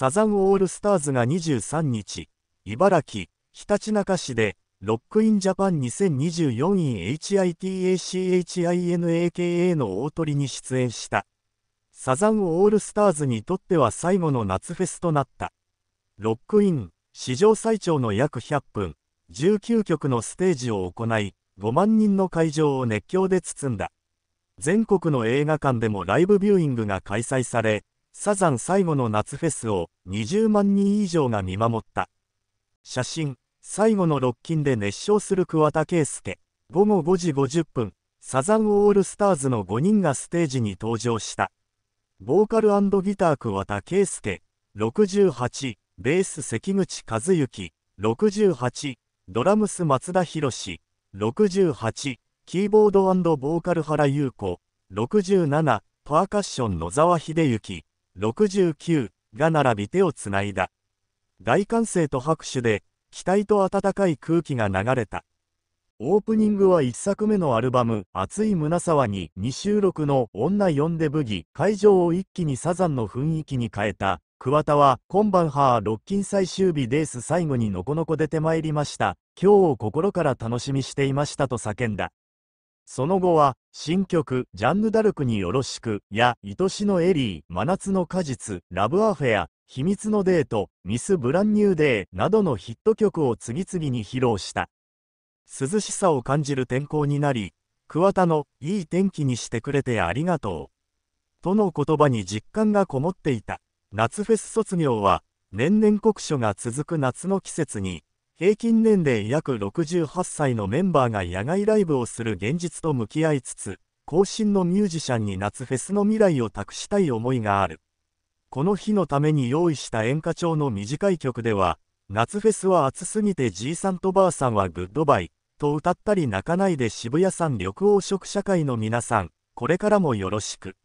サザンオールスターズが23日、茨城、ひたちなか市で、ロックインジャパン2024 in HITACHINAKA の大鳥に出演した。サザンオールスターズにとっては最後の夏フェスとなった。ロックイン、史上最長の約100分、19曲のステージを行い、5万人の会場を熱狂で包んだ。全国の映画館でもライブビューイングが開催され、サザン最後の夏フェスを20万人以上が見守った。写真、最後のロッキンで熱唱する桑田佳祐。午後5時50分、サザンオールスターズの5人がステージに登場した。ボーカルギター桑田佳祐、68、ベース関口和幸、68、ドラムス松田博士、68、キーボードボーカル原優子、67、パーカッション野沢秀幸、69が並び手をつないだ。大歓声と拍手で、期待と温かい空気が流れた。オープニングは1作目のアルバム、熱い胸騒ぎ2収録の女呼んでブギ、会場を一気にサザンの雰囲気に変えた、桑田は、今晩ハーロッキン最終日デース最後にのこのこ出てまいりました。今日を心から楽しみしていましたと叫んだ。その後は、新曲、ジャンヌ・ダルクによろしく、や、愛しのエリー、真夏の果実、ラブアフェア、秘密のデート、ミス・ブランニューデーなどのヒット曲を次々に披露した。涼しさを感じる天候になり、桑田の、いい天気にしてくれてありがとう。との言葉に実感がこもっていた。夏フェス卒業は、年々酷暑が続く夏の季節に、平均年齢約68歳のメンバーが野外ライブをする現実と向き合いつつ、後進のミュージシャンに夏フェスの未来を託したい思いがある。この日のために用意した演歌調の短い曲では、夏フェスは暑すぎてじいさんとばあさんはグッドバイ、と歌ったり泣かないで渋谷さん緑黄色社会の皆さん、これからもよろしく。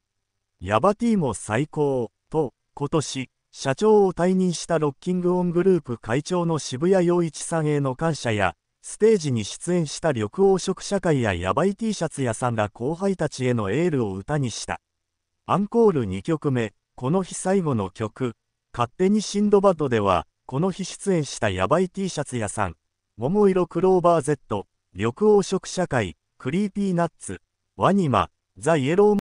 ヤバティも最高、と、今年、社長を退任したロッキングオングループ会長の渋谷陽一さんへの感謝や、ステージに出演した緑黄色社会やヤバい T シャツ屋さんら後輩たちへのエールを歌にした。アンコール2曲目、この日最後の曲、勝手にシンドバッドでは、この日出演したヤバい T シャツ屋さん、桃色クローバー Z、緑黄色社会、クリーピーナッツ、ワニマ、ザ・イエロー